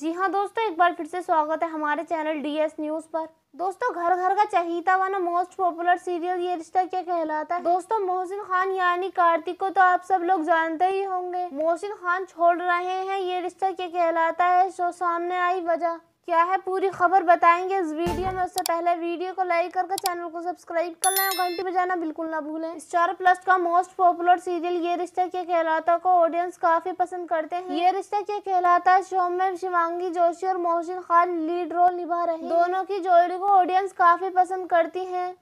जी हाँ दोस्तों एक बार फिर से स्वागत है हमारे चैनल डीएस न्यूज पर दोस्तों घर घर का चहीता वाला most popular serial Yeh Rishta क्या कहलाता है दोस्तों मोहसिन खान यानी कार्तिक को तो आप सब लोग जानते ही होंगे मोहसिन खान छोड़ रहे हैं ये रिश्ता क्या कहलाता है सो सामने आई वजह क्या है पूरी खबर बताएंगे इस वीडियो में उससे पहले वीडियो को लाइक करके चैनल को सब्सक्राइब कर लें और घंटी बजाना बिल्कुल ना भूलें स्टार प्लस का most popular serial Yeh Rishta क्या कहलाता को ऑडियंस काफी पसंद करते हैं ये रिश्ता क्या कहलाता शो में शिवांगी जोशी और मोहसिन खान लीड रोल निभा रहे दोनों की जोड़ी को ऑडियंस काफी पसंद करती है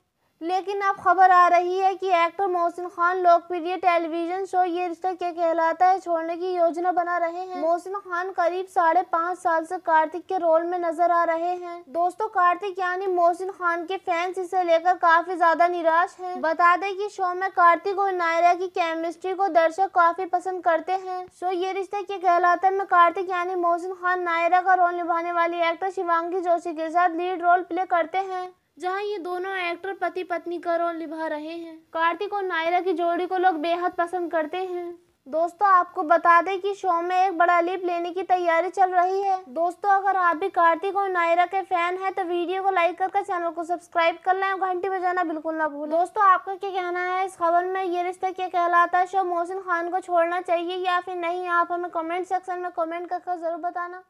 लेकिन अब खबर आ रही है कि एक्टर मोहसिन खान लोकप्रिय टेलीविजन शो ये रिश्ता क्या कहलाता है छोड़ने की योजना बना रहे हैं मोहसिन खान करीब साढ़े पाँच साल से कार्तिक के रोल में नजर आ रहे हैं दोस्तों कार्तिक यानी मोहसिन खान के फैंस इसे लेकर काफी ज्यादा निराश हैं। बता दें कि शो में कार्तिक और नायरा की केमिस्ट्री को दर्शक काफी पसंद करते हैं शो ये रिश्ता क्या कहलाता है में कार्तिक यानी मोहसिन खान नायरा का रोल निभाने वाली एक्टर शिवांगी जोशी के साथ लीड रोल प्ले करते हैं जहां ये दोनों एक्टर पति पत्नी का रोल निभा रहे हैं कार्तिक और नायरा की जोड़ी को लोग बेहद पसंद करते हैं दोस्तों आपको बता दें कि शो में एक बड़ा लीप लेने की तैयारी चल रही है दोस्तों अगर आप भी कार्तिक और नायरा के फैन हैं तो वीडियो को लाइक करके चैनल को सब्सक्राइब कर लें और घंटी बजाना बिल्कुल ना भूलें दोस्तों आपका क्या कहना है इस खबर में ये रिश्ता क्या कहलाता है शो मोहसिन खान को छोड़ना चाहिए या फिर नहीं आप हमें कॉमेंट सेक्शन में कॉमेंट करके जरूर बताना